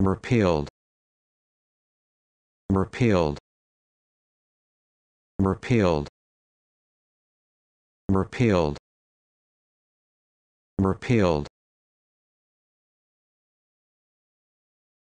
repealed repealed repealed repealed repealed